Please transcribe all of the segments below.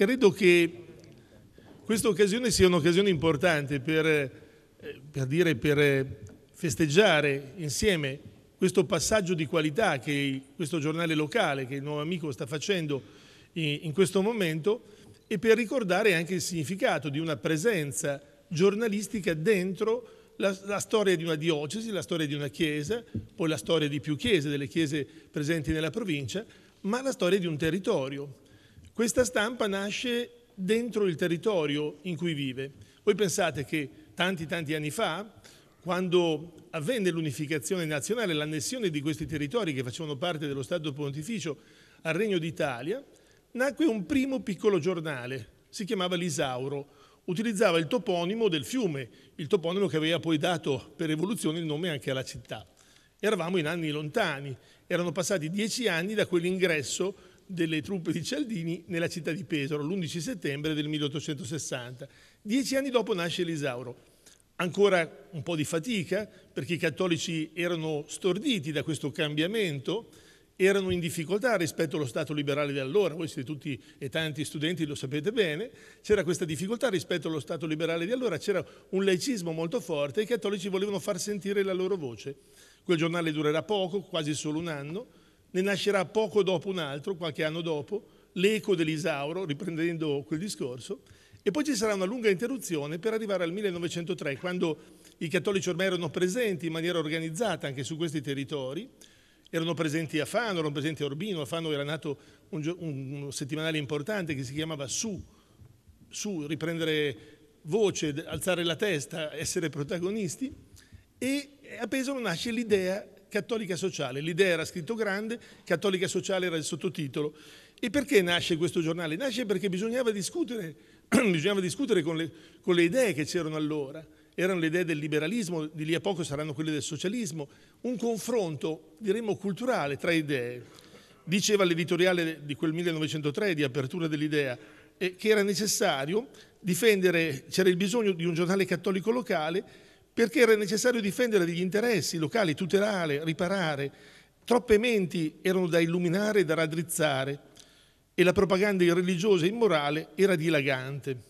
Credo che questa occasione sia un'occasione importante per, eh, per, dire, per eh, festeggiare insieme questo passaggio di qualità che questo giornale locale, che il Nuovo Amico sta facendo in questo momento e per ricordare anche il significato di una presenza giornalistica dentro la, la, storia di una diocesi, la storia di una chiesa, poi la storia di più chiese, delle chiese presenti nella provincia, ma la storia di un territorio. Questa stampa nasce dentro il territorio in cui vive. Voi pensate che tanti tanti anni fa, quando avvenne l'unificazione nazionale, l'annessione di questi territori che facevano parte dello Stato Pontificio al Regno d'Italia, nacque un primo piccolo giornale, si chiamava L'Isauro, utilizzava il toponimo del fiume, il toponimo che aveva poi dato per evoluzione il nome anche alla città. Eravamo in anni lontani, erano passati dieci anni da quell'ingresso delle truppe di Cialdini nella città di Pesaro l'11 settembre del 1860. Dieci anni dopo nasce l'Isauro. Ancora un po' di fatica perché i cattolici erano storditi da questo cambiamento, erano in difficoltà rispetto allo Stato liberale di allora, voi siete tutti e tanti studenti, lo sapete bene, c'era questa difficoltà rispetto allo Stato liberale di allora, c'era un laicismo molto forte e i cattolici volevano far sentire la loro voce. Quel giornale durerà poco, quasi solo un anno, ne nascerà poco dopo un altro, qualche anno dopo, l'eco dell'Isauro, riprendendo quel discorso, e poi ci sarà una lunga interruzione per arrivare al 1903, quando i cattolici ormai erano presenti in maniera organizzata anche su questi territori, erano presenti a Fano, erano presenti a Urbino, a Fano era nato un, un settimanale importante che si chiamava Su, Su, riprendere voce, alzare la testa, essere protagonisti, e a Pesaro nasce l'idea Cattolica Sociale. L'idea era scritto grande, Cattolica Sociale era il sottotitolo. E perché nasce questo giornale? Nasce perché bisognava discutere, bisognava discutere con, le, con le idee che c'erano allora erano le idee del liberalismo, di lì a poco saranno quelle del socialismo, un confronto, diremmo, culturale tra idee. Diceva l'editoriale di quel 1903 di apertura dell'idea eh, che era necessario difendere, c'era il bisogno di un giornale cattolico locale perché era necessario difendere degli interessi locali, tutelare, riparare. Troppe menti erano da illuminare e da raddrizzare e la propaganda irreligiosa e immorale era dilagante.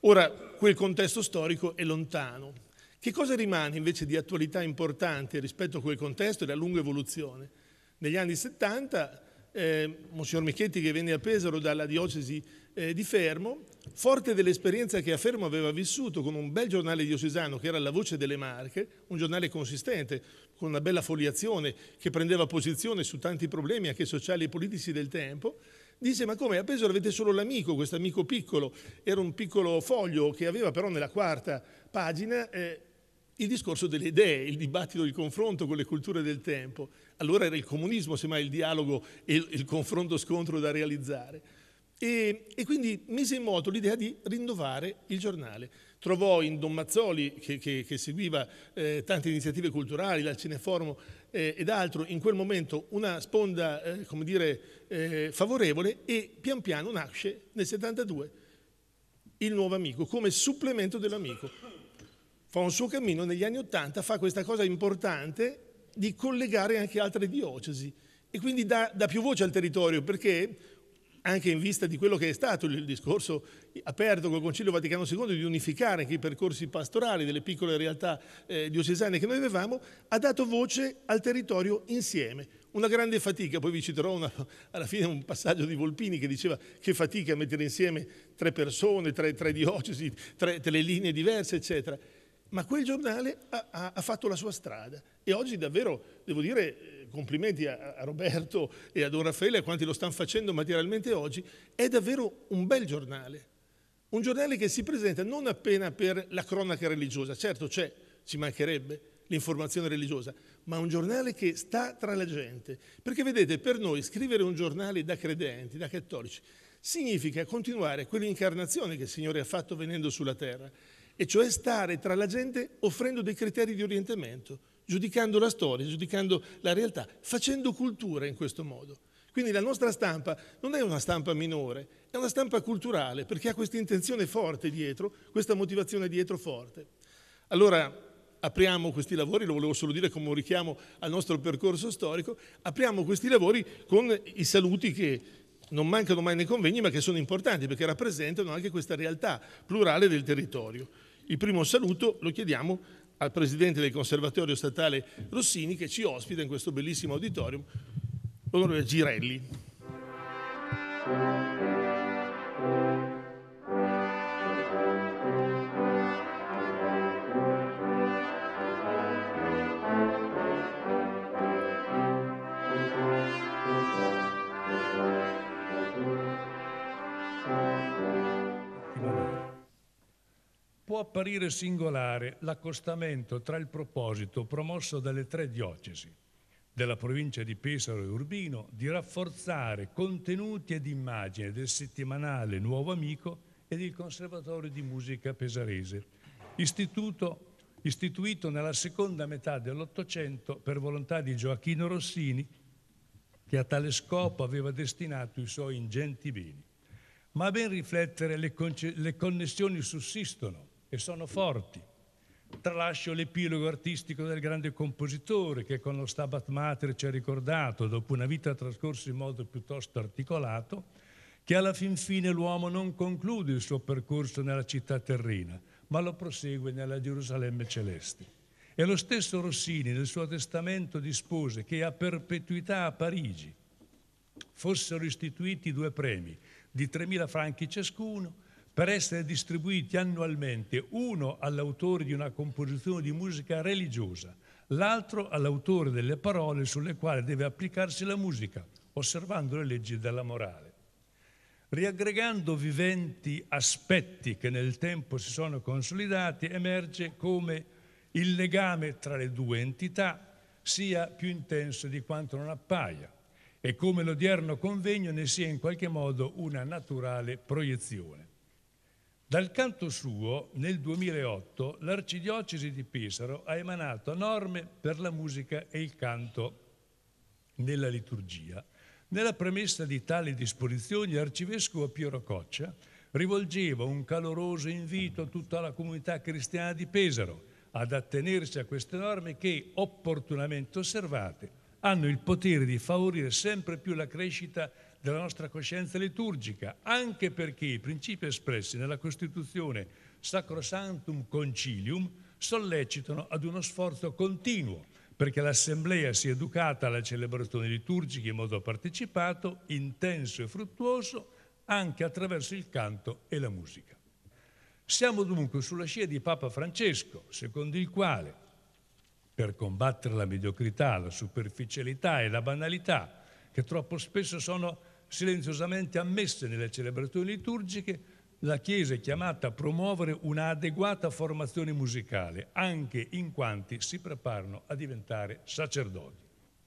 Ora, quel contesto storico è lontano. Che cosa rimane invece di attualità importante rispetto a quel contesto e la lunga evoluzione? Negli anni 70 eh, Monsignor Michetti che venne a Pesaro dalla diocesi eh, di Fermo, forte dell'esperienza che a Fermo aveva vissuto con un bel giornale diocesano che era La Voce delle Marche, un giornale consistente, con una bella foliazione che prendeva posizione su tanti problemi anche sociali e politici del tempo, disse ma come a Pesaro avete solo l'amico, questo amico piccolo, era un piccolo foglio che aveva però nella quarta pagina eh, il discorso delle idee, il dibattito, il confronto con le culture del tempo allora era il comunismo, semmai il dialogo e il, confronto scontro da realizzare. E, e quindi mise in moto l'idea di rinnovare il giornale trovò in Don Mazzoli, che, che, che seguiva eh, tante iniziative culturali, dal Cineforum eh, ed altro, in quel momento una sponda, eh, come dire, eh, favorevole e pian piano nasce nel 72 il nuovo amico, come supplemento dell'amico. Fa un suo cammino negli anni 80, fa questa cosa importante di collegare anche altre diocesi e quindi dà, dà più voce al territorio perché anche in vista di quello che è stato il discorso aperto col Concilio Vaticano II di unificare anche i percorsi pastorali delle piccole realtà eh, diocesane che noi avevamo, ha dato voce al territorio insieme. Una grande fatica, poi vi citerò una, alla fine un passaggio di Volpini che diceva che fatica mettere insieme tre persone, tre, tre diocesi, tre, tre linee diverse, eccetera ma quel giornale ha, ha, ha, fatto la sua strada e oggi davvero devo dire eh, complimenti a, a Roberto e a Don Raffaele a quanti lo stanno facendo materialmente oggi, è davvero un bel giornale, un giornale che si presenta non appena per la cronaca religiosa, certo c'è, ci mancherebbe l'informazione religiosa, ma un giornale che sta tra la gente, perché vedete per noi scrivere un giornale da credenti, da cattolici, significa continuare quell'incarnazione che il Signore ha fatto venendo sulla terra, e cioè stare tra la gente offrendo dei criteri di orientamento, giudicando la storia, giudicando la realtà, facendo cultura in questo modo. Quindi la nostra stampa non è una stampa minore, è una stampa culturale perché ha questa intenzione forte dietro, questa motivazione dietro forte. Allora apriamo questi lavori, lo volevo solo dire come un richiamo al nostro percorso storico, apriamo questi lavori con i saluti che non mancano mai nei convegni ma che sono importanti perché rappresentano anche questa realtà plurale del territorio. Il primo saluto lo chiediamo al presidente del Conservatorio statale Rossini che ci ospita in questo bellissimo auditorium, l'onorevole Girelli. può apparire singolare l'accostamento tra il proposito promosso dalle tre diocesi della provincia di Pesaro e Urbino di rafforzare contenuti ed immagini del settimanale Nuovo Amico ed il Conservatorio di Musica Pesarese, istituito nella seconda metà dell'Ottocento per volontà di Gioacchino Rossini, che a tale scopo aveva destinato i suoi ingenti beni ma a ben riflettere le, le, connessioni sussistono e sono forti. Tralascio l'epilogo artistico del grande compositore che con lo Stabat Mater ci ha ricordato, dopo una vita trascorsa in modo piuttosto articolato, che alla fin fine l'uomo non conclude il suo percorso nella città terrena, ma lo prosegue nella Gerusalemme celeste. E lo stesso Rossini nel suo testamento dispose che a perpetuità a Parigi fossero istituiti due premi di 3.000 franchi ciascuno per essere distribuiti annualmente, uno all'autore di una composizione di musica religiosa, l'altro all'autore delle parole sulle quali deve applicarsi la musica, osservando le leggi della morale. Riaggregando viventi aspetti che nel tempo si sono consolidati, emerge come il legame tra le due entità sia più intenso di quanto non appaia e come l'odierno convegno ne sia in qualche modo una naturale proiezione. Dal canto suo, nel 2008, l'Arcidiocesi di Pesaro ha emanato norme per la musica e il canto nella liturgia. Nella premessa di tali disposizioni, l'arcivescovo Piero Coccia rivolgeva un caloroso invito a tutta la comunità cristiana di Pesaro ad attenersi a queste norme che, opportunamente osservate, hanno il potere di favorire sempre più la crescita della nostra coscienza liturgica, anche perché i principi espressi nella Costituzione Sacrosantum Concilium sollecitano ad uno sforzo continuo perché l'Assemblea sia educata alle celebrazioni liturgiche in modo partecipato, intenso e fruttuoso, anche attraverso il canto e la musica. Siamo dunque sulla scia di Papa Francesco, secondo il quale, per combattere la mediocrità, la superficialità e la banalità, che troppo spesso sono silenziosamente ammesse nelle celebrazioni liturgiche, la Chiesa è chiamata a promuovere un'adeguata formazione musicale, anche in quanti si preparano a diventare sacerdoti.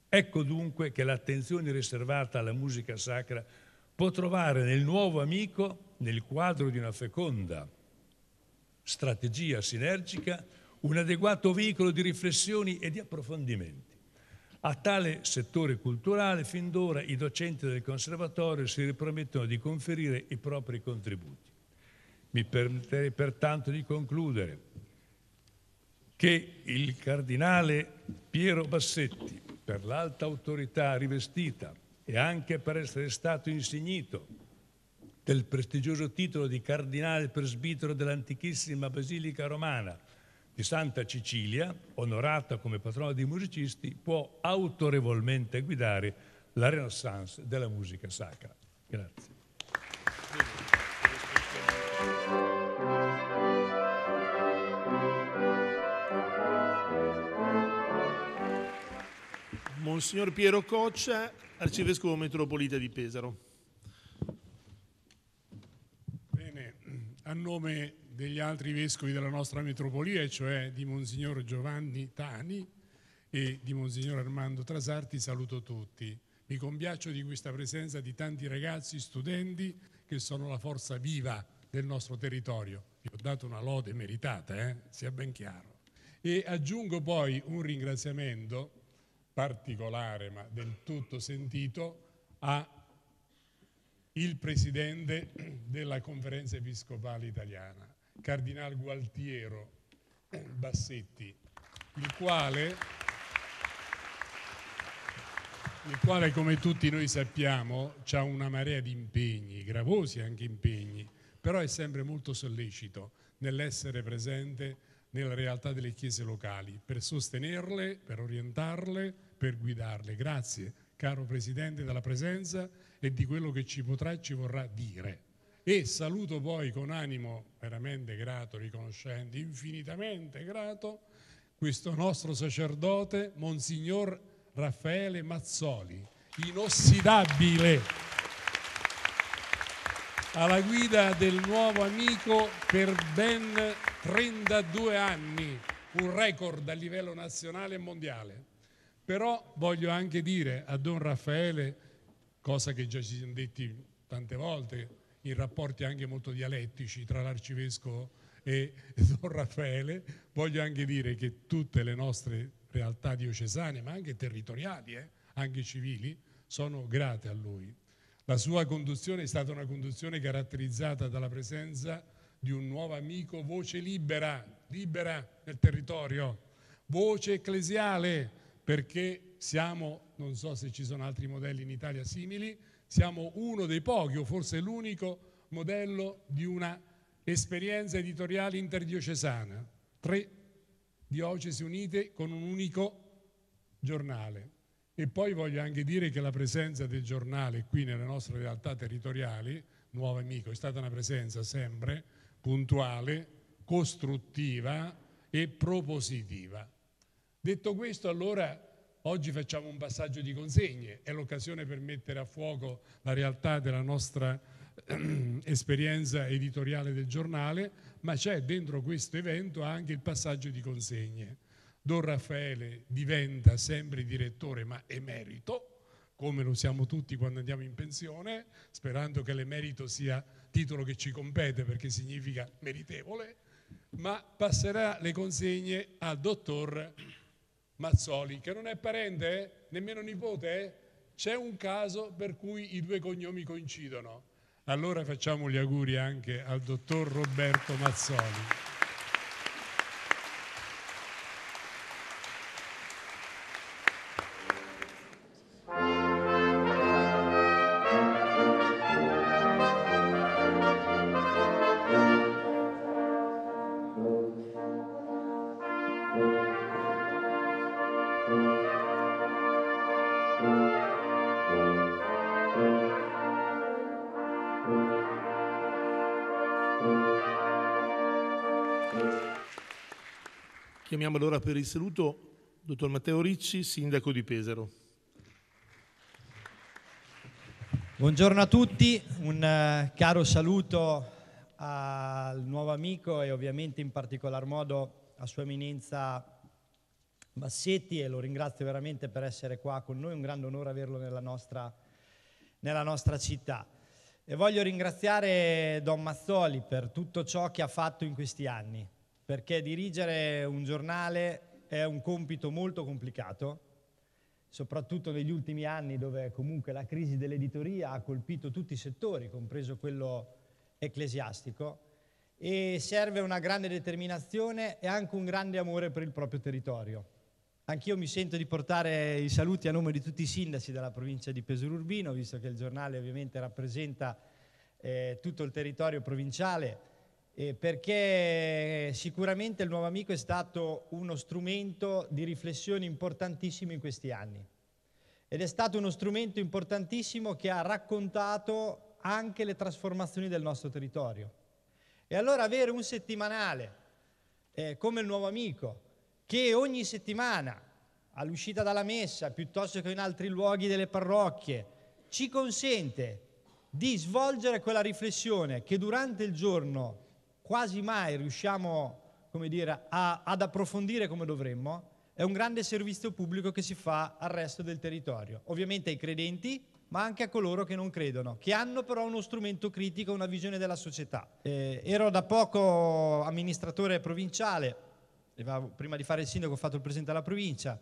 Ecco dunque che l'attenzione riservata alla musica sacra può trovare nel nuovo amico, nel quadro di una feconda strategia sinergica, un adeguato veicolo di riflessioni e di approfondimento. A tale settore culturale fin d'ora i docenti del Conservatorio si ripromettono di conferire i propri contributi. Mi permetterei pertanto di concludere che il cardinale Piero Bassetti, per l'alta autorità rivestita e anche per essere stato insignito del prestigioso titolo di cardinale presbitero dell'antichissima Basilica Romana, di Santa Cecilia, onorata come patrona dei musicisti, può autorevolmente guidare la Renaissance della musica sacra. Grazie. Monsignor Piero Coccia, arcivescovo metropolita di Pesaro. Bene, a nome degli altri vescovi della nostra metropolia, cioè di Monsignor Giovanni Tani e di Monsignor Armando Trasarti, saluto tutti. Mi compiaccio di questa presenza di tanti ragazzi, studenti, che sono la forza viva del nostro territorio. Vi ho dato una lode meritata, eh? sia ben chiaro. E aggiungo poi un ringraziamento particolare, ma del tutto sentito, a il presidente della conferenza episcopale italiana, Cardinal Gualtiero Bassetti, il quale, il quale come tutti noi sappiamo ha una marea di impegni, gravosi anche impegni, però è sempre molto sollecito nell'essere presente nella realtà delle chiese locali, per sostenerle, per orientarle, per guidarle. Grazie, caro Presidente, della presenza e di quello che ci potrà e ci vorrà dire e saluto poi con animo veramente grato, riconoscente, infinitamente grato, questo nostro sacerdote, Monsignor Raffaele Mazzoli, inossidabile, alla guida del nuovo amico per ben 32 anni, un record a livello nazionale e mondiale. Però voglio anche dire a Don Raffaele, cosa che già ci siamo detti tante volte, in rapporti anche molto dialettici tra l'Arcivescovo e Don Raffaele, voglio anche dire che tutte le nostre realtà diocesane, ma anche territoriali, eh, anche civili, sono grate a lui. La sua conduzione è stata una conduzione caratterizzata dalla presenza di un nuovo amico, voce libera, libera nel territorio, voce ecclesiale, perché siamo, non so se ci sono altri modelli in Italia simili, siamo uno dei pochi o forse l'unico modello di una esperienza editoriale interdiocesana, tre diocesi unite con un unico giornale. E poi voglio anche dire che la presenza del giornale qui nelle nostre realtà territoriale, Nuovo Amico, è stata una presenza sempre puntuale, costruttiva e propositiva. Detto questo, allora Oggi facciamo un passaggio di consegne, è l'occasione per mettere a fuoco la realtà della nostra ehm, esperienza editoriale del giornale, ma c'è dentro questo evento anche il passaggio di consegne. Don Raffaele diventa sempre direttore, ma emerito, come lo siamo tutti quando andiamo in pensione, sperando che l'emerito sia titolo che ci compete perché significa meritevole, ma passerà le consegne al dottor Mazzoli, che non è parente, eh? nemmeno nipote, eh? c'è un caso per cui i due cognomi coincidono. Allora facciamo gli auguri anche al dottor Roberto Mazzoli. Chiamiamo allora per il saluto dottor Matteo Ricci, sindaco di Pesaro. Buongiorno a tutti, un eh, caro saluto al nuovo amico e ovviamente in particolar modo a Sua Eminenza Bassetti e lo ringrazio veramente per essere qua con noi, è un grande onore averlo nella nostra, nella nostra città. E voglio ringraziare Don Mazzoli per tutto ciò che ha fatto in questi anni, perché dirigere un giornale è un compito molto complicato, soprattutto negli ultimi anni dove comunque la crisi dell'editoria ha colpito tutti i settori, compreso quello ecclesiastico, e serve una grande determinazione e anche un grande amore per il proprio territorio. Anch'io mi sento di portare i saluti a nome di tutti i sindaci della provincia di Pesaro Urbino, visto che il giornale ovviamente rappresenta eh, tutto il territorio provinciale eh, perché eh, sicuramente il nuovo amico è stato uno strumento di riflessione importantissimo in questi anni ed è stato uno strumento importantissimo che ha raccontato anche le trasformazioni del nostro territorio. E allora avere un settimanale eh, come il nuovo amico, che ogni settimana, all'uscita dalla messa, piuttosto che in altri luoghi delle parrocchie, ci consente di svolgere quella riflessione che durante il giorno quasi mai riusciamo dire, a, ad approfondire come dovremmo, è un grande servizio pubblico che si fa al resto del territorio, ovviamente ai credenti, ma anche a coloro che non credono, che hanno però uno strumento critico, una visione della società. Eh, ero da poco amministratore provinciale, prima di fare il sindaco ho fatto il presidente della provincia,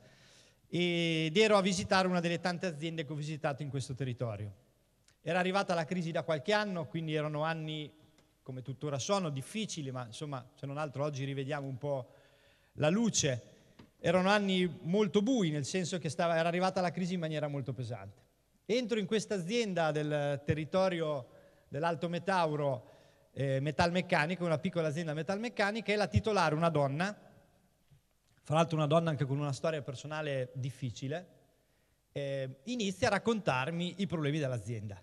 ed ero a visitare una delle tante aziende che ho visitato in questo territorio. Era arrivata la crisi da qualche anno, quindi erano anni come tuttora sono, difficili, ma insomma, se non altro oggi rivediamo un po' la luce. Erano anni molto bui, nel senso che stava, era arrivata la crisi in maniera molto pesante. Entro in questa azienda del territorio dell'Alto Metauro eh, metalmeccanica, una piccola azienda metalmeccanica, e la titolare una donna, fra l'altro una donna anche con una storia personale difficile, eh, inizia a raccontarmi i problemi dell'azienda.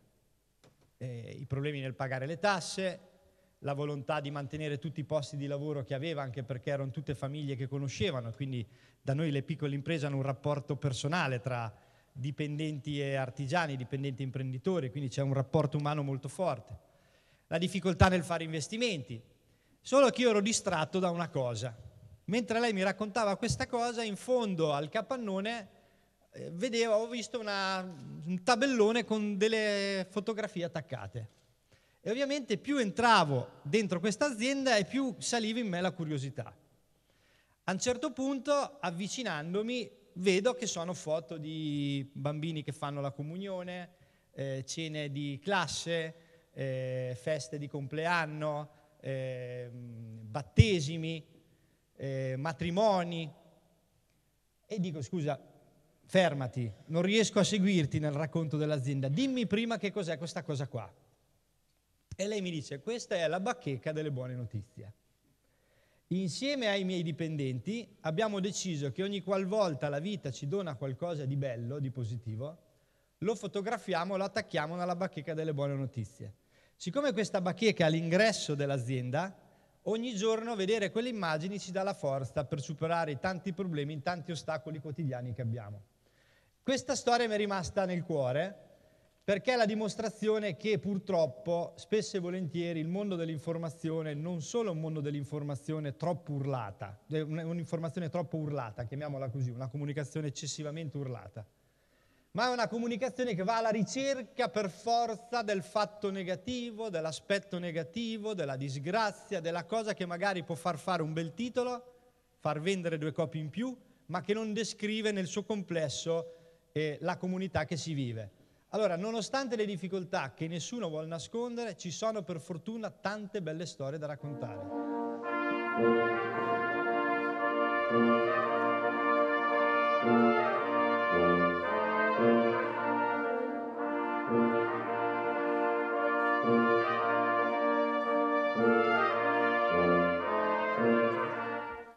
Eh, I problemi nel pagare le tasse, la volontà di mantenere tutti i posti di lavoro che aveva, anche perché erano tutte famiglie che conoscevano, quindi da noi le piccole imprese hanno un rapporto personale tra dipendenti e artigiani, dipendenti e imprenditori, quindi c'è un rapporto umano molto forte. La difficoltà nel fare investimenti. Solo che io ero distratto da una cosa. Mentre lei mi raccontava questa cosa, in fondo al capannone eh, vedevo, ho visto una, un tabellone con delle fotografie attaccate e ovviamente più entravo dentro questa azienda e più saliva in me la curiosità. A un certo punto, avvicinandomi, vedo che sono foto di bambini che fanno la comunione, eh, cene di classe, eh, feste di compleanno, ehm, eh, battesimi, matrimoni. E dico, scusa, fermati, non riesco a seguirti nel racconto dell'azienda, dimmi prima che cos'è questa cosa qua. E lei mi dice, questa è la bacheca delle buone notizie. Insieme ai miei dipendenti abbiamo deciso che ogni qualvolta la vita ci dona qualcosa di bello, di positivo, lo fotografiamo, lo attacchiamo nella bacheca delle buone notizie. Siccome questa bacheca è all'ingresso dell'azienda, ogni giorno vedere quelle immagini ci dà la forza per superare i tanti problemi, i tanti ostacoli quotidiani che abbiamo. Questa storia mi è rimasta nel cuore perché è la dimostrazione che purtroppo spesso e volentieri il mondo dell'informazione non solo è un mondo dell'informazione troppo urlata, un'informazione troppo urlata, chiamiamola così, una comunicazione eccessivamente urlata, ma è una comunicazione che va alla ricerca per forza del fatto negativo, dell'aspetto negativo, della disgrazia, della cosa che magari può far fare un bel titolo, far vendere due copie in più, ma che non descrive nel suo complesso eh, la comunità che si vive. Allora, nonostante le difficoltà che nessuno vuole nascondere, ci sono per fortuna tante belle storie da raccontare.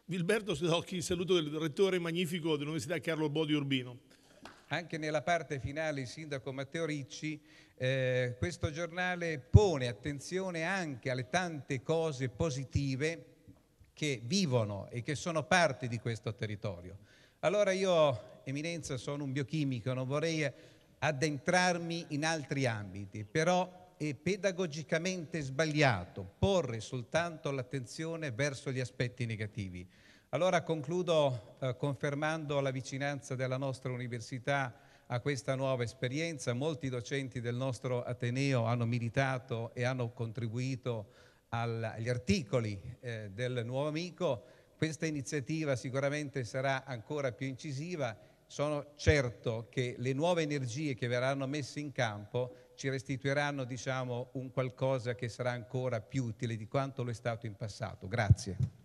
Vilberto Sedocchi, saluto il rettore magnifico dell'Università Carlo Bo di Urbino anche nella parte finale il sindaco Matteo Ricci, eh, questo giornale pone attenzione anche alle tante cose positive che vivono e che sono parte di questo territorio. Allora io, Eminenza, sono un biochimico, non vorrei addentrarmi in altri ambiti, però è pedagogicamente sbagliato porre soltanto l'attenzione verso gli aspetti negativi. Allora concludo eh, confermando la vicinanza della nostra università a questa nuova esperienza. Molti docenti del nostro Ateneo hanno militato e hanno contribuito al, agli articoli eh, del nuovo amico. Questa iniziativa sicuramente sarà ancora più incisiva. Sono certo che le nuove energie che verranno messe in campo ci restituiranno diciamo, un qualcosa che sarà ancora più utile di quanto lo è stato in passato. Grazie.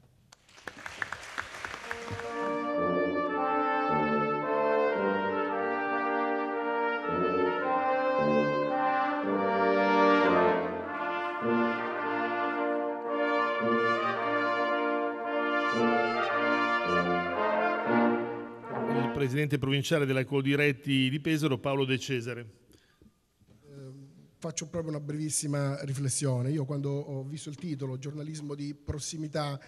presidente provinciale della Coldiretti di Pesaro, Paolo De Cesare. Eh, faccio proprio una brevissima riflessione. Io quando ho visto il titolo giornalismo di prossimità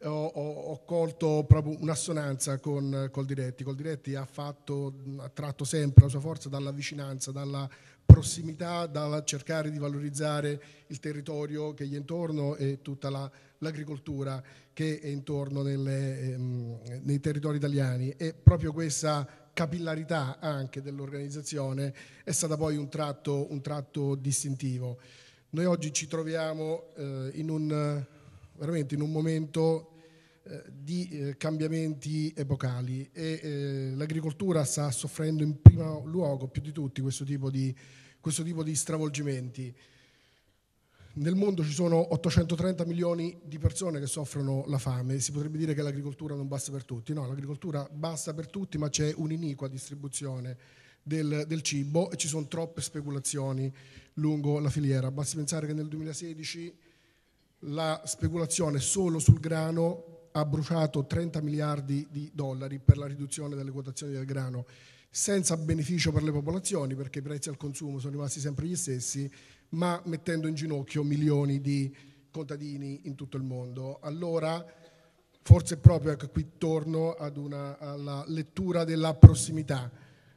eh, ho, ho, ho colto proprio un'assonanza con Coldiretti. Coldiretti ha, fatto, ha tratto sempre la sua forza dalla vicinanza, dalla prossimità, dal cercare di valorizzare il territorio che gli è intorno e tutta la l'agricoltura che è intorno nelle, ehm, nei territori italiani e proprio questa capillarità anche dell'organizzazione è stata poi un tratto, un tratto distintivo. Noi oggi ci troviamo eh, in, un, veramente in un momento eh, di eh, cambiamenti epocali e eh, l'agricoltura sta soffrendo in primo luogo più di tutti questo tipo di, questo tipo di stravolgimenti. Nel mondo ci sono 830 milioni di persone che soffrono la fame, si potrebbe dire che l'agricoltura non basta per tutti, no, l'agricoltura basta per tutti ma c'è un'iniqua distribuzione del, del cibo e ci sono troppe speculazioni lungo la filiera, basti pensare che nel 2016 la speculazione solo sul grano ha bruciato 30 miliardi di dollari per la riduzione delle quotazioni del grano, senza beneficio per le popolazioni perché i prezzi al consumo sono rimasti sempre gli stessi ma mettendo in ginocchio milioni di contadini in tutto il mondo. Allora, forse proprio, ecco qui torno una, alla lettura della prossimità.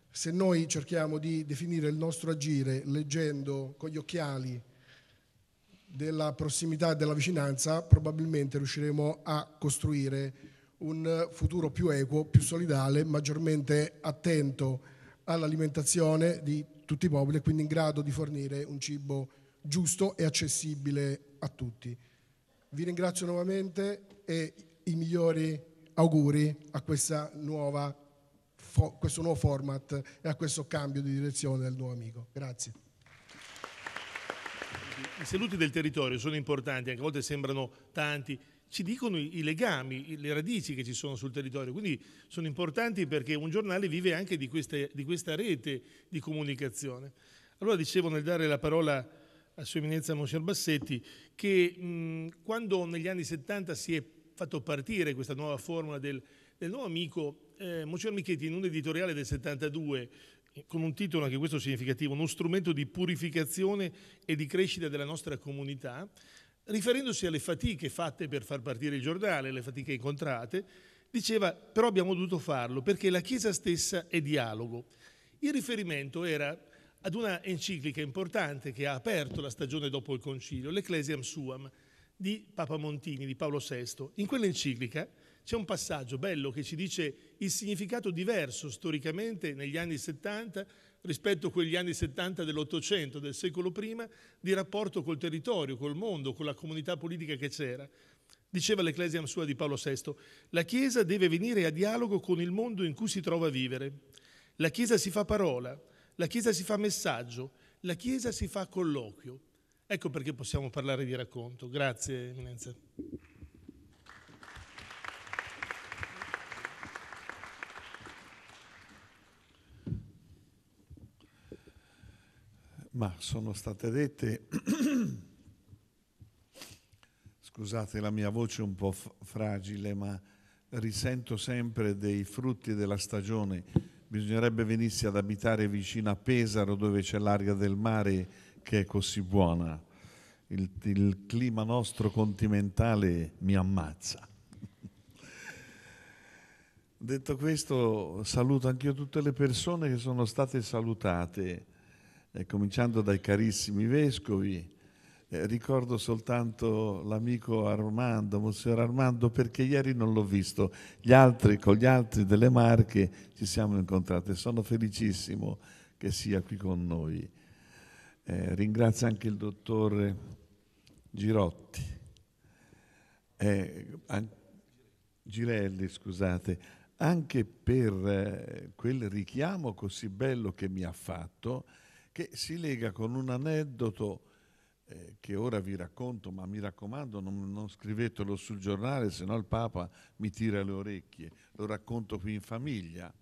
Se noi cerchiamo di definire il nostro agire leggendo con gli occhiali della prossimità e della vicinanza, probabilmente riusciremo a costruire un futuro più equo, più solidale, maggiormente attento all'alimentazione di tutti i popoli e quindi in grado di fornire un cibo giusto e accessibile a tutti. Vi ringrazio nuovamente e i migliori auguri a nuova, questo nuovo format e a questo cambio di direzione del nuovo amico. Grazie. I saluti del territorio sono importanti, anche a volte sembrano tanti, ci dicono i legami, le radici che ci sono sul territorio. Quindi sono importanti perché un giornale vive anche di, queste, di questa rete di comunicazione. Allora dicevo nel dare la parola a Sua Eminenza Monsignor Bassetti che mh, quando negli anni 70 si è fatto partire questa nuova formula del, del nuovo amico, eh, Monsignor Michetti in un editoriale del 72 con un titolo anche questo significativo, uno strumento di purificazione e di crescita della nostra comunità, riferendosi alle fatiche fatte per far partire il giornale, le fatiche incontrate, diceva però abbiamo dovuto farlo perché la Chiesa stessa è dialogo. Il riferimento era ad una enciclica importante che ha aperto la stagione dopo il concilio, l'Ecclesiam Suam, di Papa Montini, di Paolo VI. In quell'enciclica c'è un passaggio bello che ci dice il significato diverso storicamente negli anni 70 rispetto a quegli anni 70 dell'Ottocento, del secolo prima, di rapporto col territorio, col mondo, con la comunità politica che c'era. Diceva l'Ecclesiam sua di Paolo VI, la Chiesa deve venire a dialogo con il mondo in cui si trova a vivere. La Chiesa si fa parola, la Chiesa si fa messaggio, la Chiesa si fa colloquio. Ecco perché possiamo parlare di racconto. Grazie, Eminenza. ma sono state dette, scusate la mia voce un po' fragile, ma risento sempre dei frutti della stagione. Bisognerebbe venirsi ad abitare vicino a Pesaro dove c'è l'aria del mare che è così buona. Il, il clima nostro continentale mi ammazza. Detto questo, saluto anche io tutte le persone che sono state salutate eh, cominciando dai carissimi vescovi. Eh, ricordo soltanto l'amico Armando, Monsignor Armando, perché ieri non l'ho visto. Gli altri, con gli altri delle Marche ci siamo incontrati sono felicissimo che sia qui con noi. Eh, ringrazio anche il dottore Girotti. Eh, Girelli, scusate, anche per eh, quel richiamo così bello che mi ha fatto che si lega con un aneddoto eh, che ora vi racconto, ma mi raccomando non, non scrivetelo sul giornale, se no il Papa mi tira le orecchie, lo racconto qui in famiglia.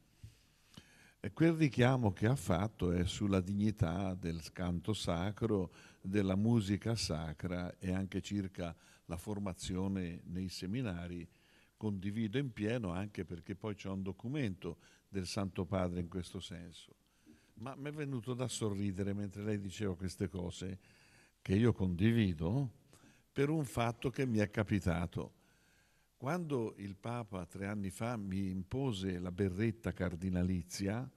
E quel richiamo che ha fatto è sulla dignità del canto sacro, della musica sacra e anche circa la formazione nei seminari. Condivido in pieno anche perché poi c'è un documento del Santo Padre in questo senso. Ma mi è venuto da sorridere mentre lei diceva queste cose che io condivido per un fatto che mi è capitato. Quando il Papa tre anni fa mi impose la berretta cardinalizia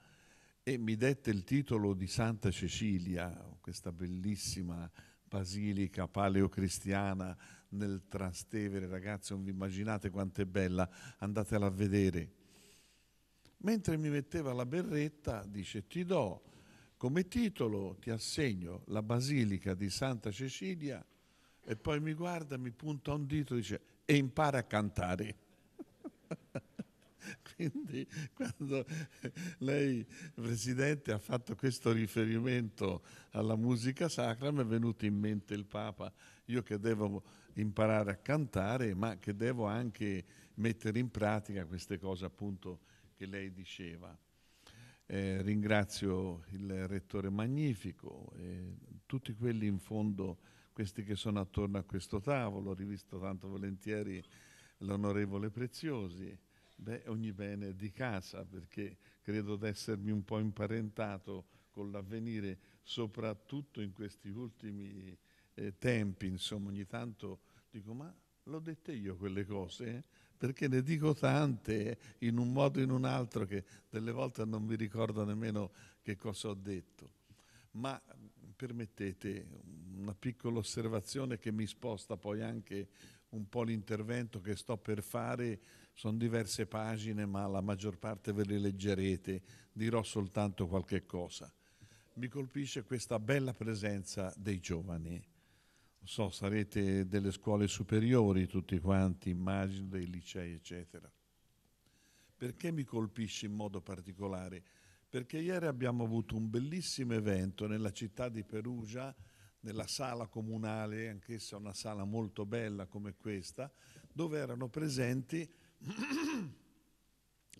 e mi dette il titolo di Santa Cecilia, questa bellissima basilica paleocristiana nel Trastevere, ragazzi, non vi immaginate quanto è bella, andatela a vedere. Mentre mi metteva la berretta, dice, ti do come titolo, ti assegno la Basilica di Santa Cecilia e poi mi guarda, mi punta un dito e dice, e impara a cantare. Quindi quando lei, Presidente, ha fatto questo riferimento alla musica sacra, mi è venuto in mente il Papa, io che devo imparare a cantare, ma che devo anche mettere in pratica queste cose appunto che lei diceva. Eh, ringrazio il Rettore Magnifico e eh, tutti quelli in fondo, questi che sono attorno a questo tavolo, ho rivisto tanto volentieri l'Onorevole Preziosi, Beh, ogni bene di casa perché credo di essermi un po' imparentato con l'avvenire, soprattutto in questi ultimi eh, tempi, insomma ogni tanto dico ma l'ho dette io quelle cose? Eh? perché ne dico tante in un modo o in un altro che delle volte non mi ricordo nemmeno che cosa ho detto. Ma permettete una piccola osservazione che mi sposta poi anche un po' l'intervento che sto per fare. Sono diverse pagine, ma la maggior parte ve le leggerete. Dirò soltanto qualche cosa. Mi colpisce questa bella presenza dei giovani so, sarete delle scuole superiori tutti quanti, immagino, dei licei, eccetera. Perché mi colpisce in modo particolare? Perché ieri abbiamo avuto un bellissimo evento nella città di Perugia, nella sala comunale, anch'essa una sala molto bella come questa, dove erano presenti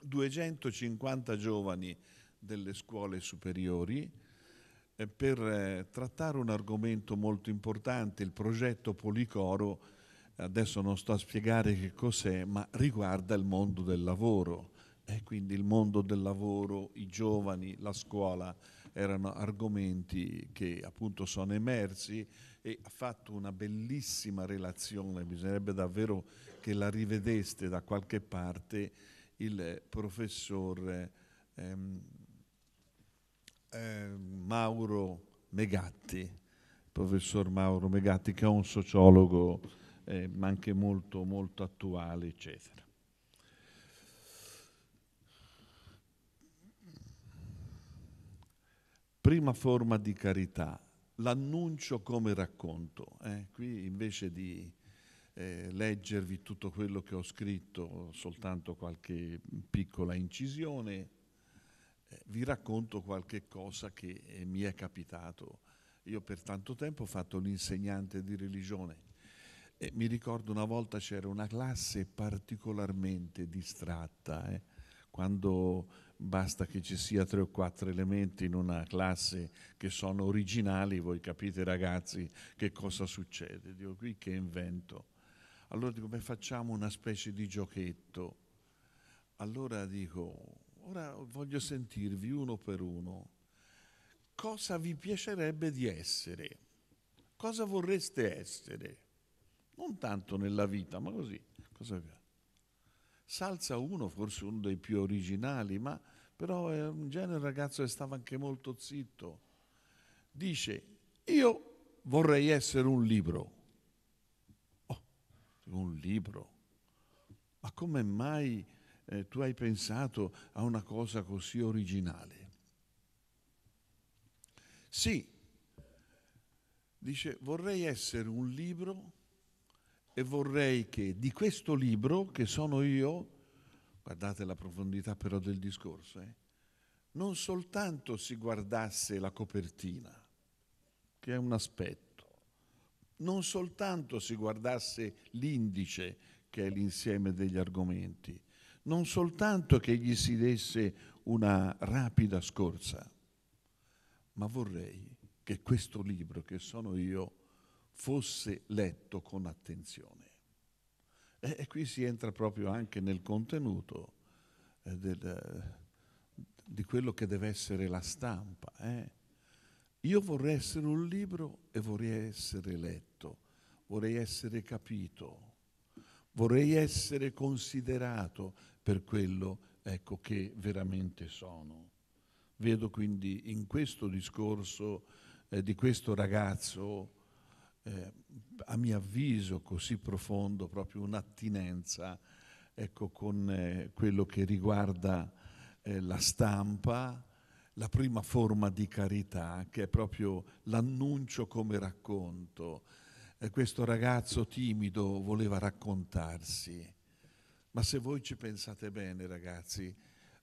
250 giovani delle scuole superiori, eh, per eh, trattare un argomento molto importante, il progetto Policoro, adesso non sto a spiegare che cos'è, ma riguarda il mondo del lavoro e quindi il mondo del lavoro, i giovani, la scuola erano argomenti che appunto sono emersi e ha fatto una bellissima relazione, bisognerebbe davvero che la rivedeste da qualche parte, il eh, professor ehm, eh, Mauro Megatti, professor Mauro Megatti, che è un sociologo eh, ma anche molto, molto attuale, eccetera. Prima forma di carità, l'annuncio come racconto. Eh? Qui invece di eh, leggervi tutto quello che ho scritto, soltanto qualche piccola incisione, eh, vi racconto qualche cosa che eh, mi è capitato. Io per tanto tempo ho fatto l'insegnante di religione e mi ricordo una volta c'era una classe particolarmente distratta, eh? quando basta che ci sia tre o quattro elementi in una classe che sono originali, voi capite ragazzi che cosa succede, dico qui che invento. Allora dico, beh facciamo una specie di giochetto. Allora dico, Ora voglio sentirvi uno per uno. Cosa vi piacerebbe di essere? Cosa vorreste essere? Non tanto nella vita, ma così. Cosa... Salsa 1, forse uno dei più originali, ma però è eh, un genere ragazzo che stava anche molto zitto. Dice, io vorrei essere un libro. Oh, un libro. Ma come mai eh, tu hai pensato a una cosa così originale? Sì, dice, vorrei essere un libro e vorrei che di questo libro, che sono io, guardate la profondità però del discorso, eh, non soltanto si guardasse la copertina, che è un aspetto, non soltanto si guardasse l'indice, che è l'insieme degli argomenti, non soltanto che gli si desse una rapida scorsa, ma vorrei che questo libro che sono io fosse letto con attenzione. E, e qui si entra proprio anche nel contenuto eh, del, eh, di quello che deve essere la stampa. Eh. Io vorrei essere un libro e vorrei essere letto, vorrei essere capito, vorrei essere considerato per quello ecco, che veramente sono. Vedo quindi in questo discorso eh, di questo ragazzo, eh, a mio avviso così profondo, proprio un'attinenza ecco, con eh, quello che riguarda eh, la stampa, la prima forma di carità, che è proprio l'annuncio come racconto. questo ragazzo timido voleva raccontarsi ma se voi ci pensate bene, ragazzi,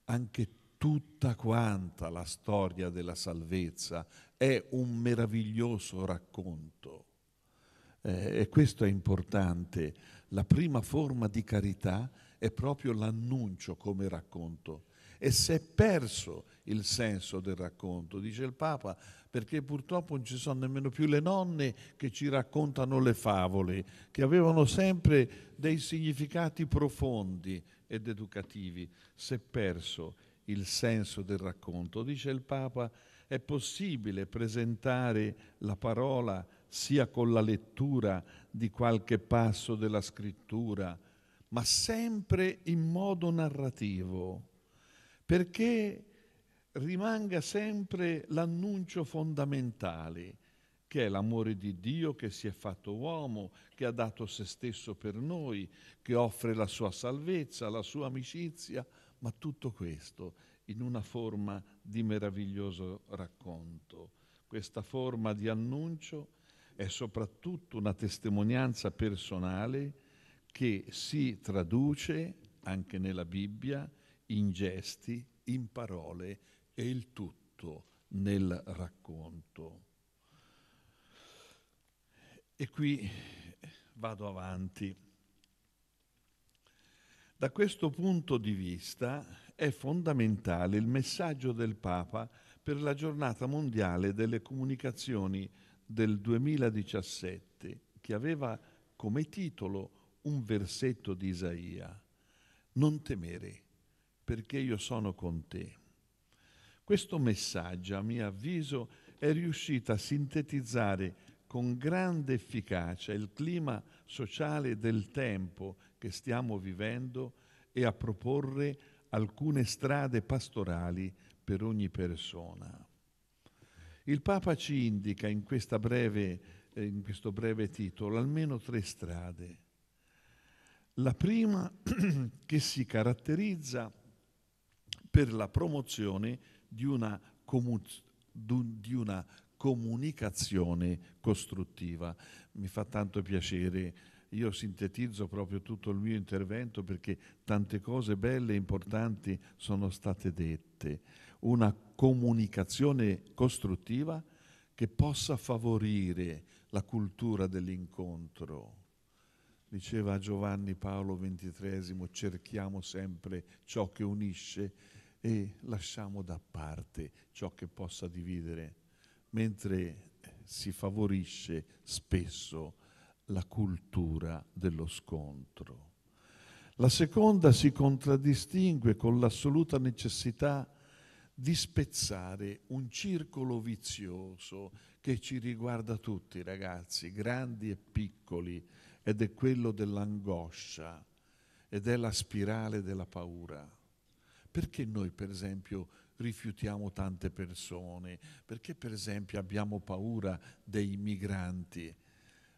anche tutta quanta la storia della salvezza è un meraviglioso racconto. Eh, e questo è importante. La prima forma di carità è proprio l'annuncio come racconto. E se è perso il senso del racconto, dice il Papa, perché purtroppo non ci sono nemmeno più le nonne che ci raccontano le favole, che avevano sempre dei significati profondi ed educativi. Se perso il senso del racconto, dice il Papa, è possibile presentare la parola sia con la lettura di qualche passo della scrittura, ma sempre in modo narrativo, perché rimanga sempre l'annuncio fondamentale, che è l'amore di Dio che si è fatto uomo, che ha dato se stesso per noi, che offre la sua salvezza, la sua amicizia, ma tutto questo in una forma di meraviglioso racconto. Questa forma di annuncio è soprattutto una testimonianza personale che si traduce anche nella Bibbia in gesti, in parole e il tutto nel racconto. E qui vado avanti. Da questo punto di vista è fondamentale il messaggio del Papa per la giornata mondiale delle comunicazioni del 2017, che aveva come titolo un versetto di Isaia. Non temere, perché io sono con te. Questo messaggio, a mio avviso, è riuscito a sintetizzare con grande efficacia il clima sociale del tempo che stiamo vivendo e a proporre alcune strade pastorali per ogni persona. Il Papa ci indica in, breve, eh, in, questo breve titolo almeno tre strade. La prima che si caratterizza per la promozione di di una, comu- di una comunicazione costruttiva. Mi fa tanto piacere io sintetizzo proprio tutto il mio intervento perché tante cose belle e importanti sono state dette. Una comunicazione costruttiva che possa favorire la cultura dell'incontro. Diceva Giovanni Paolo XXIII, cerchiamo sempre ciò che unisce e lasciamo da parte ciò che possa dividere, mentre si favorisce spesso la cultura dello scontro. La seconda si contraddistingue con l'assoluta necessità di spezzare un circolo vizioso che ci riguarda tutti, ragazzi, grandi e piccoli, ed è quello dell'angoscia ed è la spirale della paura. Perché noi, per esempio, rifiutiamo tante persone? Perché, per esempio, abbiamo paura dei migranti?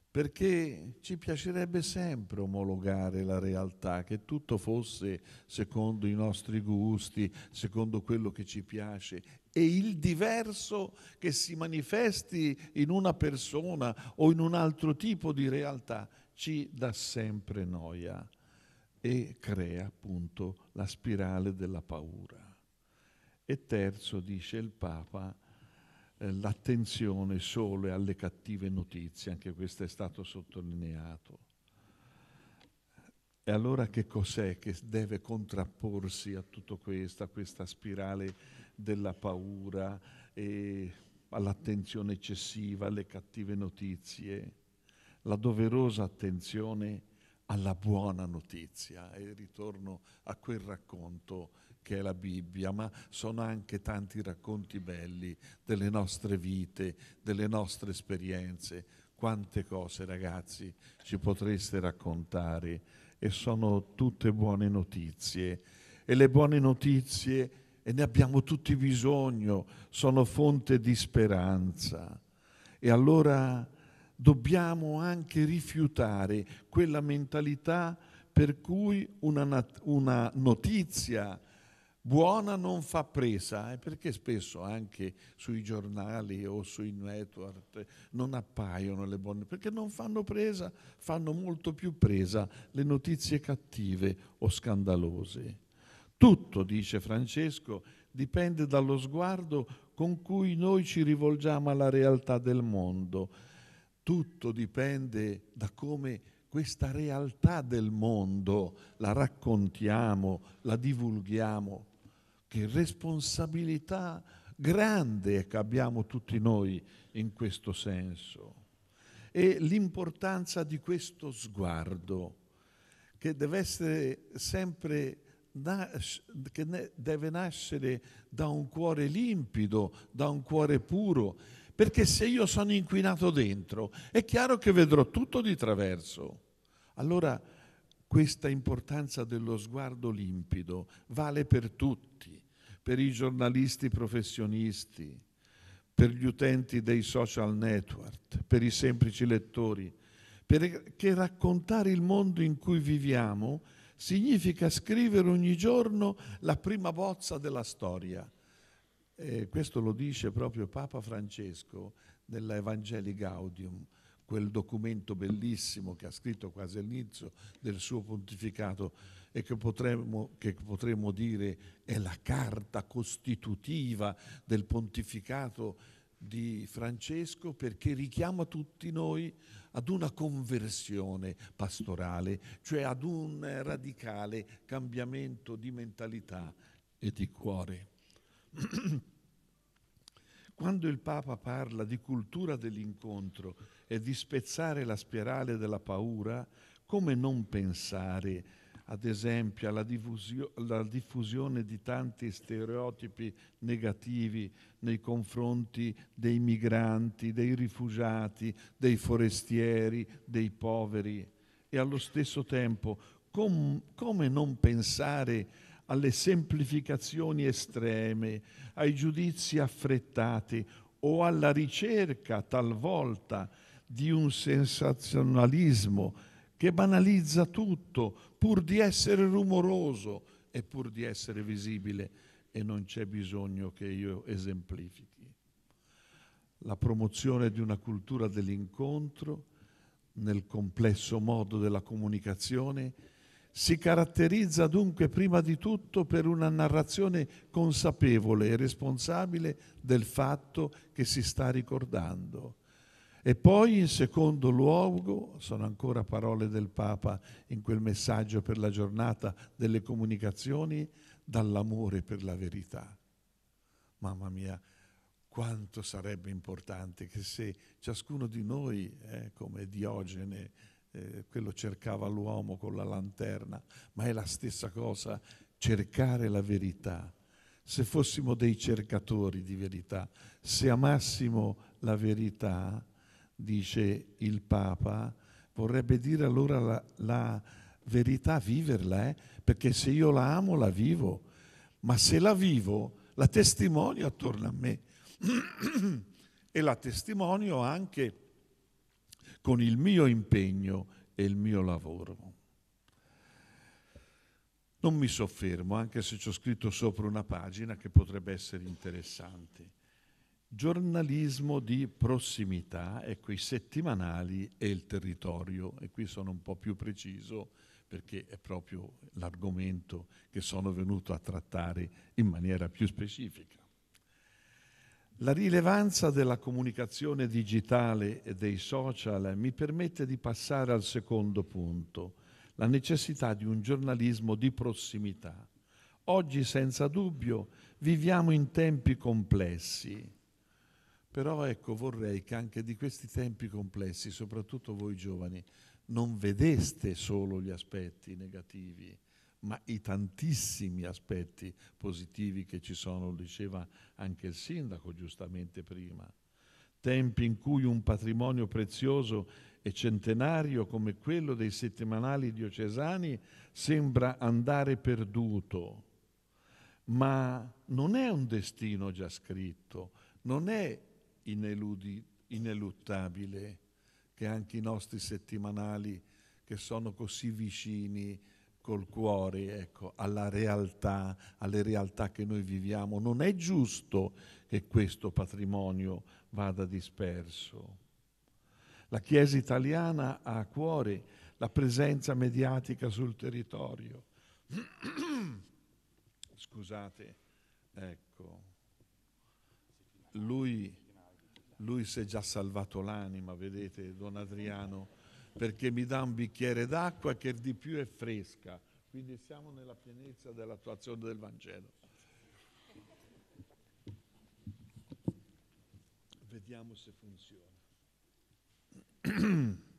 Perché ci piacerebbe sempre omologare la realtà, che tutto fosse secondo i nostri gusti, secondo quello che ci piace e il diverso che si manifesti in una persona o in un altro tipo di realtà ci dà sempre noia e crea appunto la spirale della paura. E terzo, dice il Papa, eh, l'attenzione solo alle cattive notizie, anche questo è stato sottolineato. E allora che cos'è che deve contrapporsi a tutto questo, a questa spirale della paura e all'attenzione eccessiva, alle cattive notizie? La doverosa attenzione alla buona notizia e ritorno a quel racconto che è la Bibbia, ma sono anche tanti racconti belli delle nostre vite, delle nostre esperienze. Quante cose ragazzi ci potreste raccontare e sono tutte buone notizie. E le buone notizie, e ne abbiamo tutti bisogno, sono fonte di speranza. E allora dobbiamo anche rifiutare quella mentalità per cui una, una notizia buona non fa presa, eh, perché spesso anche sui giornali o sui network non appaiono le buone, perché non fanno presa, fanno molto più presa le notizie cattive o scandalose. Tutto, dice Francesco, dipende dallo sguardo con cui noi ci rivolgiamo alla realtà del mondo tutto dipende da come questa realtà del mondo la raccontiamo, la divulghiamo. Che responsabilità grande che abbiamo tutti noi in questo senso. E l'importanza di questo sguardo che deve essere sempre che deve nascere da un cuore limpido, da un cuore puro perché se io sono inquinato dentro, è chiaro che vedrò tutto di traverso. Allora questa importanza dello sguardo limpido vale per tutti, per i giornalisti professionisti, per gli utenti dei social network, per i semplici lettori, perché raccontare il mondo in cui viviamo significa scrivere ogni giorno la prima bozza della storia eh, questo lo dice proprio Papa Francesco nella Evangelii Gaudium, quel documento bellissimo che ha scritto quasi all'inizio del suo pontificato e che potremmo, che potremmo dire è la carta costitutiva del pontificato di Francesco perché richiama tutti noi ad una conversione pastorale, cioè ad un radicale cambiamento di mentalità e di cuore. Quando il Papa parla di cultura dell'incontro e di spezzare la spirale della paura, come non pensare, ad esempio, alla, diffusio- alla diffusione di tanti stereotipi negativi nei confronti dei migranti, dei rifugiati, dei forestieri, dei poveri? E allo stesso tempo, com- come non pensare a alle semplificazioni estreme, ai giudizi affrettati o alla ricerca talvolta di un sensazionalismo che banalizza tutto pur di essere rumoroso e pur di essere visibile e non c'è bisogno che io esemplifichi. La promozione di una cultura dell'incontro nel complesso modo della comunicazione si caratterizza dunque prima di tutto per una narrazione consapevole e responsabile del fatto che si sta ricordando. E poi, in secondo luogo, sono ancora parole del Papa in quel messaggio per la giornata delle comunicazioni, dall'amore per la verità. Mamma mia, quanto sarebbe importante che se ciascuno di noi, eh, come Diogene, eh, quello cercava l'uomo con la lanterna, ma è la stessa cosa cercare la verità. Se fossimo dei cercatori di verità, se amassimo la verità, dice il Papa, vorrebbe dire allora la, la verità viverla, eh? perché se io la amo la vivo, ma se la vivo la testimonio attorno a me e la testimonio anche con il mio impegno e il mio lavoro. Non mi soffermo, anche se ci ho scritto sopra una pagina che potrebbe essere interessante. Giornalismo di prossimità, ecco i settimanali e il territorio, e qui sono un po' più preciso perché è proprio l'argomento che sono venuto a trattare in maniera più specifica. La rilevanza della comunicazione digitale e dei social mi permette di passare al secondo punto, la necessità di un giornalismo di prossimità. Oggi, senza dubbio, viviamo in tempi complessi, però ecco, vorrei che anche di questi tempi complessi, soprattutto voi giovani, non vedeste solo gli aspetti negativi, ma i tantissimi aspetti positivi che ci sono, lo diceva anche il sindaco giustamente prima. Tempi in cui un patrimonio prezioso e centenario come quello dei settimanali diocesani sembra andare perduto, ma non è un destino già scritto, non è ineludi, ineluttabile che anche i nostri settimanali che sono così vicini col cuore ecco, alla realtà, alle realtà che noi viviamo. Non è giusto che questo patrimonio vada disperso. La Chiesa italiana ha a cuore la presenza mediatica sul territorio. Scusate, ecco, lui, lui si è già salvato l'anima, vedete, Don Adriano perché mi dà un bicchiere d'acqua che di più è fresca. Quindi siamo nella pienezza dell'attuazione del Vangelo. Vediamo se funziona.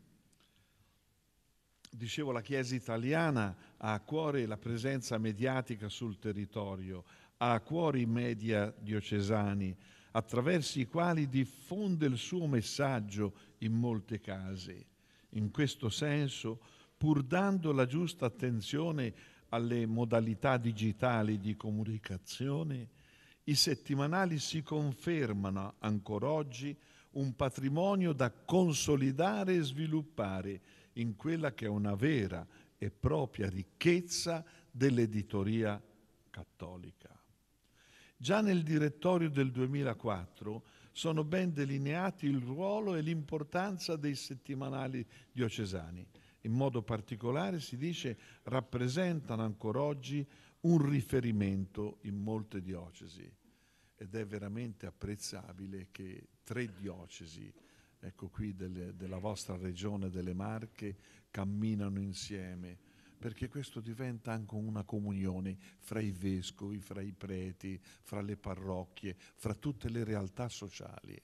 Dicevo, la Chiesa italiana ha a cuore la presenza mediatica sul territorio, ha a cuore i media diocesani, attraverso i quali diffonde il suo messaggio in molte case. In questo senso, pur dando la giusta attenzione alle modalità digitali di comunicazione, i settimanali si confermano ancora oggi un patrimonio da consolidare e sviluppare in quella che è una vera e propria ricchezza dell'editoria cattolica. Già nel direttorio del 2004 sono ben delineati il ruolo e l'importanza dei settimanali diocesani. In modo particolare si dice rappresentano ancora oggi un riferimento in molte diocesi ed è veramente apprezzabile che tre diocesi, ecco qui delle, della vostra regione delle Marche, camminano insieme perché questo diventa anche una comunione fra i vescovi, fra i preti, fra le parrocchie, fra tutte le realtà sociali.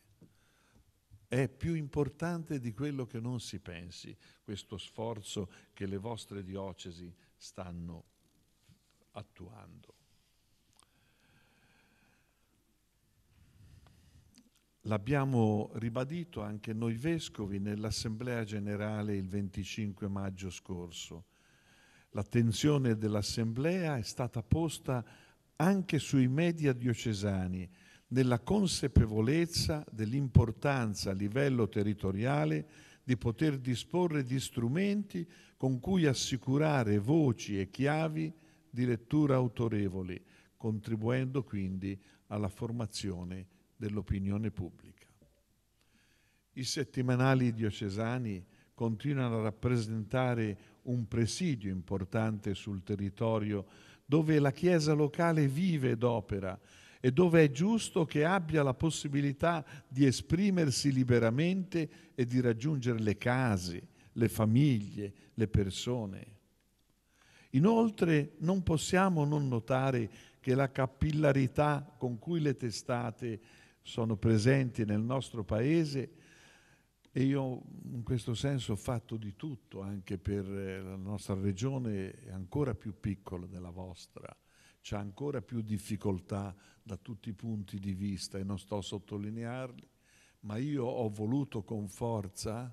È più importante di quello che non si pensi questo sforzo che le vostre diocesi stanno attuando. L'abbiamo ribadito anche noi vescovi nell'Assemblea generale il 25 maggio scorso L'attenzione dell'Assemblea è stata posta anche sui media diocesani, nella consapevolezza dell'importanza a livello territoriale di poter disporre di strumenti con cui assicurare voci e chiavi di lettura autorevoli, contribuendo quindi alla formazione dell'opinione pubblica. I settimanali diocesani continuano a rappresentare un presidio importante sul territorio dove la Chiesa locale vive ed opera e dove è giusto che abbia la possibilità di esprimersi liberamente e di raggiungere le case, le famiglie, le persone. Inoltre non possiamo non notare che la capillarità con cui le testate sono presenti nel nostro Paese e io in questo senso ho fatto di tutto anche per eh, la nostra regione è ancora più piccola della vostra, c'è ancora più difficoltà da tutti i punti di vista e non sto a sottolinearli, ma io ho voluto con forza,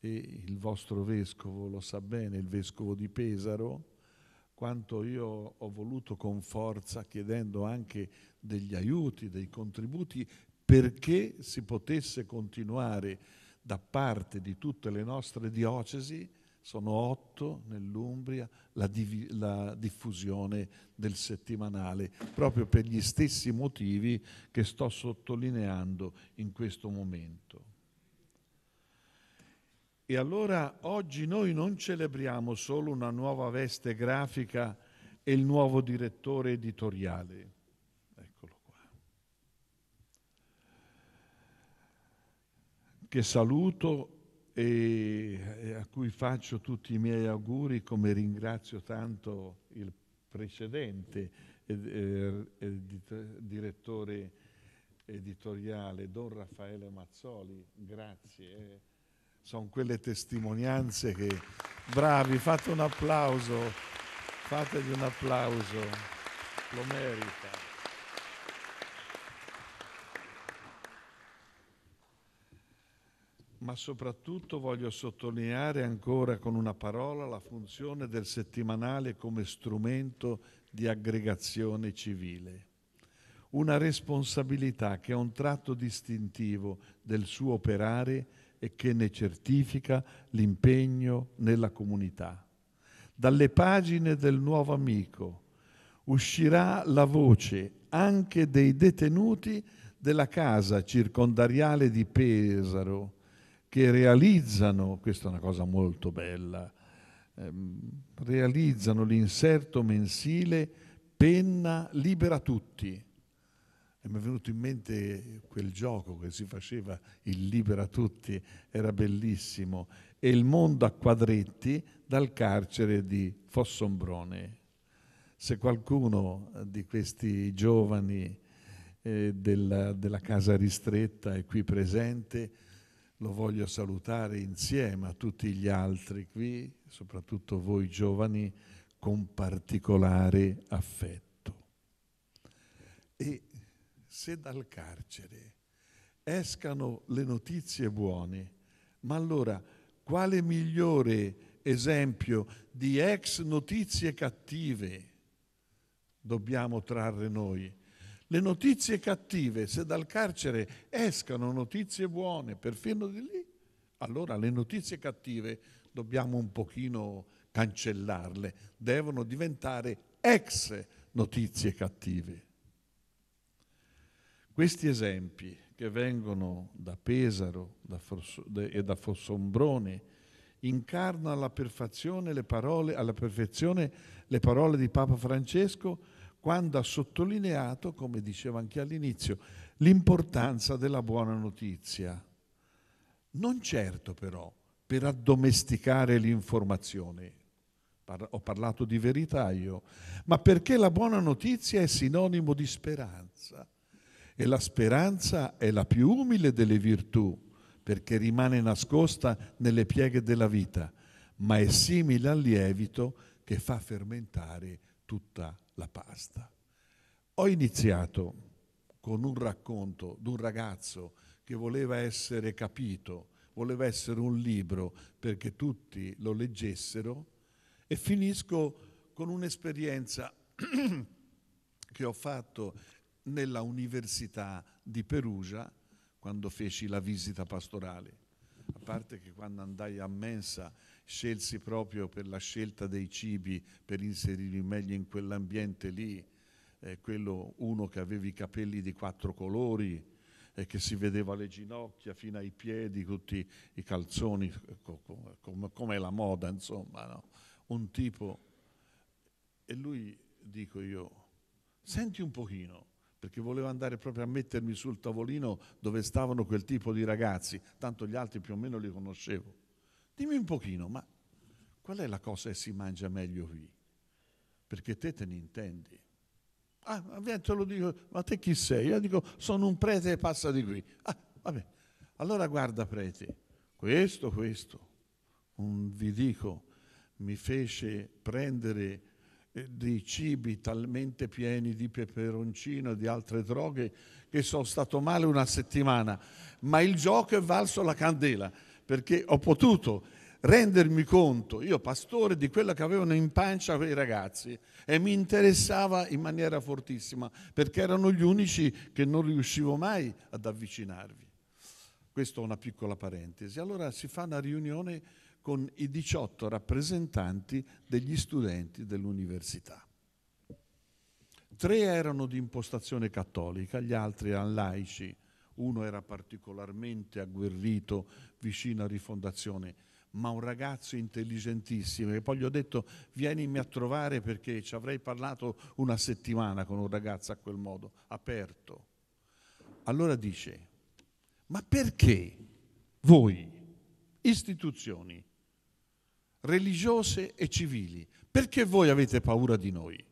e il vostro vescovo lo sa bene, il vescovo di Pesaro, quanto io ho voluto con forza chiedendo anche degli aiuti, dei contributi perché si potesse continuare da parte di tutte le nostre diocesi, sono otto nell'Umbria, la, div- la diffusione del settimanale, proprio per gli stessi motivi che sto sottolineando in questo momento. E allora oggi noi non celebriamo solo una nuova veste grafica e il nuovo direttore editoriale. che saluto e a cui faccio tutti i miei auguri, come ringrazio tanto il precedente direttore editoriale, Don Raffaele Mazzoli. Grazie. Sono quelle testimonianze che... Bravi, fate un applauso, fategli un applauso, lo merita. ma soprattutto voglio sottolineare ancora con una parola la funzione del settimanale come strumento di aggregazione civile. Una responsabilità che è un tratto distintivo del suo operare e che ne certifica l'impegno nella comunità. Dalle pagine del nuovo amico uscirà la voce anche dei detenuti della casa circondariale di Pesaro, che realizzano, questa è una cosa molto bella, ehm, realizzano l'inserto mensile Penna libera tutti. E mi è venuto in mente quel gioco che si faceva, il libera tutti, era bellissimo, e il mondo a quadretti dal carcere di Fossombrone. Se qualcuno di questi giovani eh, della, della casa ristretta è qui presente, lo voglio salutare insieme a tutti gli altri qui, soprattutto voi giovani, con particolare affetto. E se dal carcere escano le notizie buone, ma allora quale migliore esempio di ex notizie cattive dobbiamo trarre noi? le notizie cattive, se dal carcere escano notizie buone, perfino di lì, allora le notizie cattive dobbiamo un pochino cancellarle, devono diventare ex notizie cattive. Questi esempi che vengono da Pesaro e da Fossombrone incarnano alla perfezione, le parole, alla perfezione le parole di Papa Francesco quando ha sottolineato, come diceva anche all'inizio, l'importanza della buona notizia. Non certo però per addomesticare l'informazione, ho parlato di verità io, ma perché la buona notizia è sinonimo di speranza e la speranza è la più umile delle virtù perché rimane nascosta nelle pieghe della vita, ma è simile al lievito che fa fermentare tutta la vita la pasta. Ho iniziato con un racconto di un ragazzo che voleva essere capito, voleva essere un libro perché tutti lo leggessero e finisco con un'esperienza che ho fatto nella Università di Perugia quando feci la visita pastorale. A parte che quando andai a mensa scelsi proprio per la scelta dei cibi, per inserirmi meglio in quell'ambiente lì, eh, quello uno che aveva i capelli di quattro colori e eh, che si vedeva le ginocchia fino ai piedi, tutti i calzoni, eh, come com, com la moda, insomma, no? un tipo. E lui, dico io, senti un pochino, perché volevo andare proprio a mettermi sul tavolino dove stavano quel tipo di ragazzi, tanto gli altri più o meno li conoscevo. Dimmi un pochino, ma qual è la cosa che si mangia meglio qui? Perché te te ne intendi. Ah, vabbè, te lo dico, ma te chi sei? Io dico, sono un prete e passa di qui. Ah, vabbè. Allora guarda, prete, questo, questo, un, vi dico, mi fece prendere eh, dei cibi talmente pieni di peperoncino e di altre droghe che sono stato male una settimana, ma il gioco è valso la candela perché ho potuto rendermi conto, io pastore, di quello che avevano in pancia quei ragazzi e mi interessava in maniera fortissima perché erano gli unici che non riuscivo mai ad avvicinarvi. Questa è una piccola parentesi. Allora si fa una riunione con i 18 rappresentanti degli studenti dell'università. Tre erano di impostazione cattolica, gli altri erano laici uno era particolarmente agguerrito vicino a Rifondazione, ma un ragazzo intelligentissimo e poi gli ho detto vienimi a trovare perché ci avrei parlato una settimana con un ragazzo a quel modo, aperto. Allora dice, ma perché voi, istituzioni religiose e civili, perché voi avete paura di noi?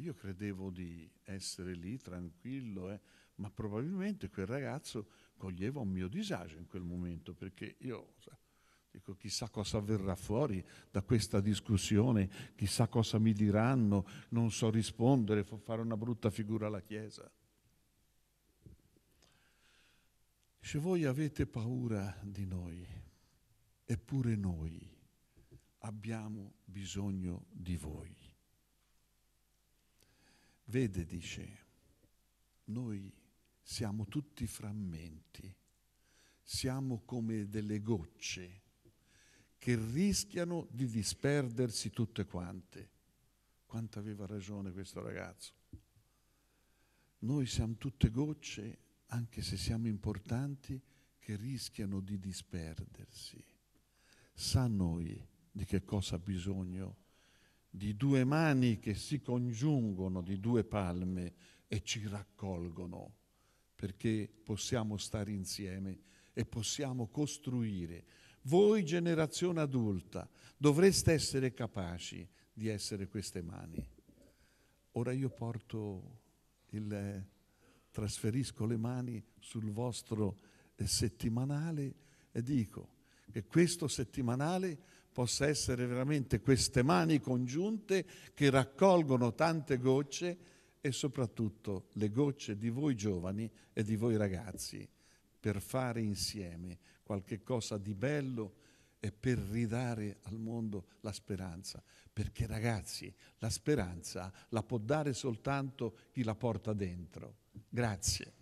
Io credevo di essere lì tranquillo, eh? ma probabilmente quel ragazzo coglieva un mio disagio in quel momento, perché io dico chissà cosa verrà fuori da questa discussione, chissà cosa mi diranno, non so rispondere, fo fare una brutta figura alla Chiesa. Dice, voi avete paura di noi, eppure noi abbiamo bisogno di voi. Vede, dice, noi siamo tutti frammenti, siamo come delle gocce che rischiano di disperdersi tutte quante. Quanto aveva ragione questo ragazzo. Noi siamo tutte gocce, anche se siamo importanti, che rischiano di disperdersi. Sa noi di che cosa ha bisogno? Di due mani che si congiungono, di due palme e ci raccolgono perché possiamo stare insieme e possiamo costruire. Voi generazione adulta dovreste essere capaci di essere queste mani. Ora io porto il trasferisco le mani sul vostro eh, settimanale e dico che questo settimanale possa essere veramente queste mani congiunte che raccolgono tante gocce e soprattutto le gocce di voi giovani e di voi ragazzi per fare insieme qualche cosa di bello e per ridare al mondo la speranza. Perché ragazzi, la speranza la può dare soltanto chi la porta dentro. Grazie.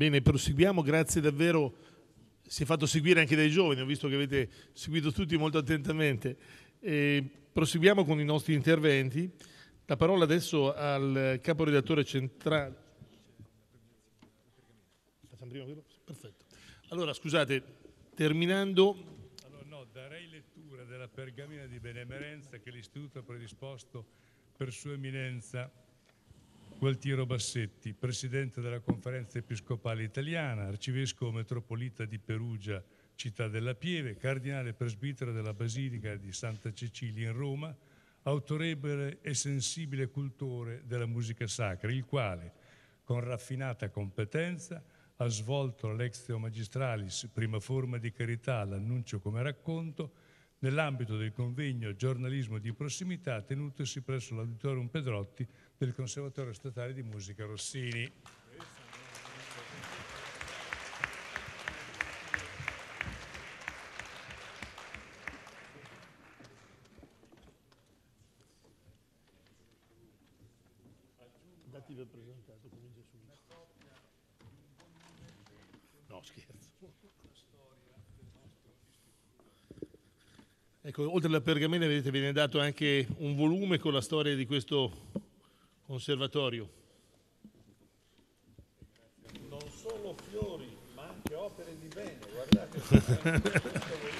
Bene, proseguiamo, grazie davvero. Si è fatto seguire anche dai giovani, ho visto che avete seguito tutti molto attentamente. E proseguiamo con i nostri interventi. La parola adesso al caporedattore centrale. Perfetto. Allora, scusate, terminando... Allora, no, darei lettura della pergamena di benemerenza che l'Istituto ha predisposto per Sua Eminenza Gualtiero Bassetti, presidente della Conferenza Episcopale Italiana, arcivescovo metropolita di Perugia, città della Pieve, cardinale presbitero della Basilica di Santa Cecilia in Roma, autorevole e sensibile cultore della musica sacra, il quale, con raffinata competenza, ha svolto l'exteo magistralis, prima forma di carità, l'annuncio come racconto, nell'ambito del convegno Giornalismo di prossimità tenutosi presso l'Auditorium Pedrotti del Conservatorio Statale di Musica Rossini. Ecco, oltre alla pergamena vedete, viene dato anche un volume con la storia di questo conservatorio. Non solo fiori, ma anche opere di bene, guardate.